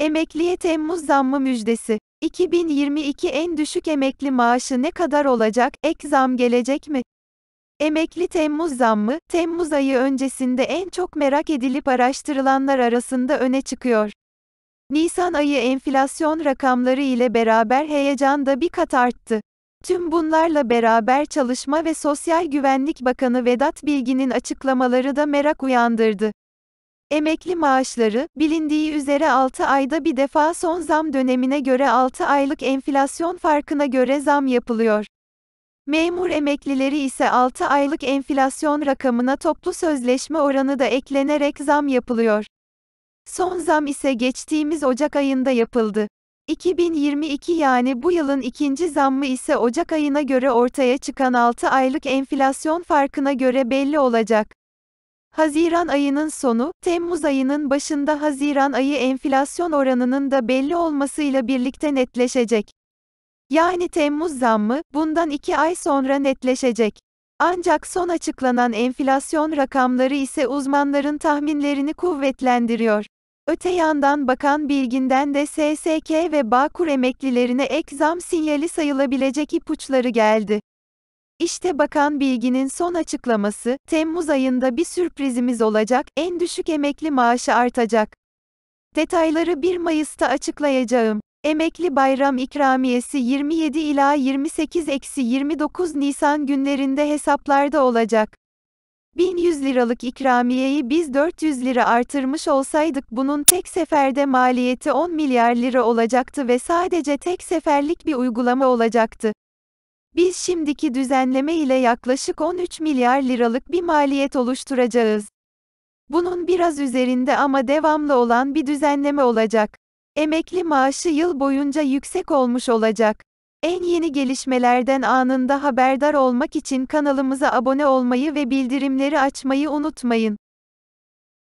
Emekliye Temmuz zammı müjdesi. 2022 en düşük emekli maaşı ne kadar olacak? Ek zam gelecek mi? Emekli Temmuz zammı, Temmuz ayı öncesinde en çok merak edilip araştırılanlar arasında öne çıkıyor. Nisan ayı enflasyon rakamları ile beraber heyecan da bir kat arttı. Tüm bunlarla beraber Çalışma ve Sosyal Güvenlik Bakanı Vedat Bilgin'in açıklamaları da merak uyandırdı. Emekli maaşları, bilindiği üzere 6 ayda bir defa son zam dönemine göre 6 aylık enflasyon farkına göre zam yapılıyor. Memur emeklileri ise 6 aylık enflasyon rakamına toplu sözleşme oranı da eklenerek zam yapılıyor. Son zam ise geçtiğimiz Ocak ayında yapıldı. 2022 yani bu yılın ikinci zammı ise Ocak ayına göre ortaya çıkan 6 aylık enflasyon farkına göre belli olacak. Haziran ayının sonu, Temmuz ayının başında Haziran ayı enflasyon oranının da belli olmasıyla birlikte netleşecek. Yani Temmuz zammı, bundan iki ay sonra netleşecek. Ancak son açıklanan enflasyon rakamları ise uzmanların tahminlerini kuvvetlendiriyor. Öte yandan Bakan Bilgin'den de SSK ve Bağkur emeklilerine ek zam sinyali sayılabilecek ipuçları geldi. İşte Bakan Bilgin'in son açıklaması, Temmuz ayında bir sürprizimiz olacak, en düşük emekli maaşı artacak. Detayları 1 Mayıs'ta açıklayacağım. Emekli bayram ikramiyesi 27 ila 28-29 Nisan günlerinde hesaplarda olacak. 1100 liralık ikramiyeyi biz 400 lira artırmış olsaydık bunun tek seferde maliyeti 10 milyar lira olacaktı ve sadece tek seferlik bir uygulama olacaktı. Biz şimdiki düzenleme ile yaklaşık 13 milyar liralık bir maliyet oluşturacağız. Bunun biraz üzerinde ama devamlı olan bir düzenleme olacak. Emekli maaşı yıl boyunca yüksek olmuş olacak. En yeni gelişmelerden anında haberdar olmak için kanalımıza abone olmayı ve bildirimleri açmayı unutmayın.